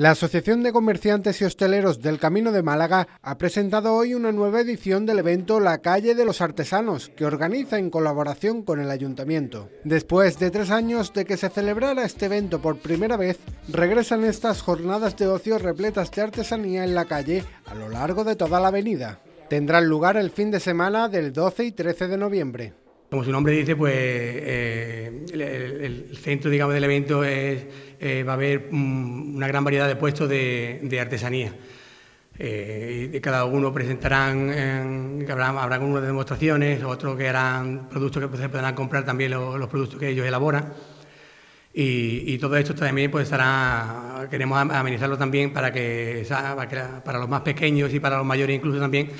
La Asociación de Comerciantes y Hosteleros del Camino de Málaga ha presentado hoy una nueva edición del evento La Calle de los Artesanos, que organiza en colaboración con el Ayuntamiento. Después de tres años de que se celebrara este evento por primera vez, regresan estas jornadas de ocio repletas de artesanía en la calle a lo largo de toda la avenida. Tendrán lugar el fin de semana del 12 y 13 de noviembre como su nombre dice, pues eh, el, centro del evento es, eh, va a haber mm, una gran variedad de puestos de, artesanía. Eh, cada uno presentarán, habrá, habrá de demostraciones, otros que harán productos que se podrán comprar también los, productos que ellos elaboran. Y, todo esto también pues estará, queremos amenizarlo también para que, para los más pequeños y para los mayores incluso también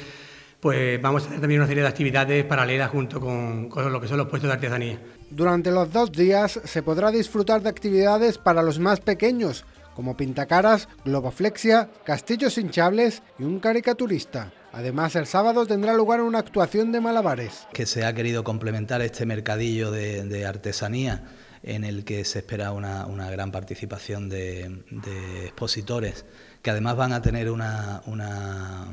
pues vamos a hacer también una serie de actividades paralelas junto con, con, lo que son los puestos de artesanía. Durante los dos días se podrá disfrutar de actividades para los más pequeños, como pintacaras, globoflexia, castillos hinchables y un caricaturista. Además, el sábado tendrá lugar una actuación de malabares. Que se ha querido complementar este mercadillo de, artesanía en el que se espera una, una gran participación de, de, expositores, que además van a tener una, una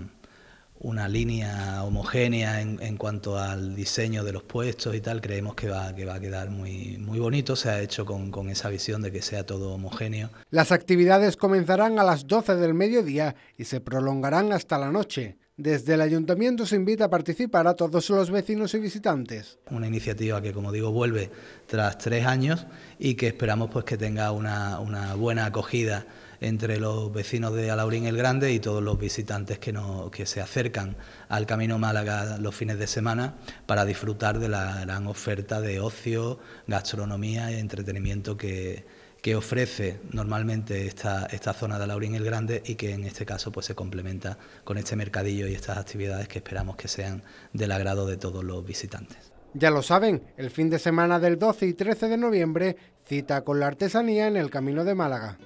una línea homogénea en, cuanto al diseño de los puestos y tal, creemos que va, que va a quedar muy, muy bonito, se ha hecho con, esa visión de que sea todo homogéneo. Las actividades comenzarán a las 12 del mediodía y se prolongarán hasta la noche. Desde el ayuntamiento se invita a participar a todos los vecinos y visitantes. Una iniciativa que, como digo, vuelve tras tres años y que esperamos pues, que tenga una, una buena acogida entre los vecinos de Alaurín el Grande y todos los visitantes que, se acercan al Camino Málaga los fines de semana para disfrutar de la gran oferta de ocio, gastronomía y entretenimiento que, ofrece normalmente esta, esta zona de Alaurín el Grande y que en este caso pues, se complementa con este mercadillo y estas actividades que esperamos que sean del agrado de todos los visitantes. Ya lo saben, el fin de semana del 12 y 13 de noviembre cita con la artesanía en el Camino de Málaga.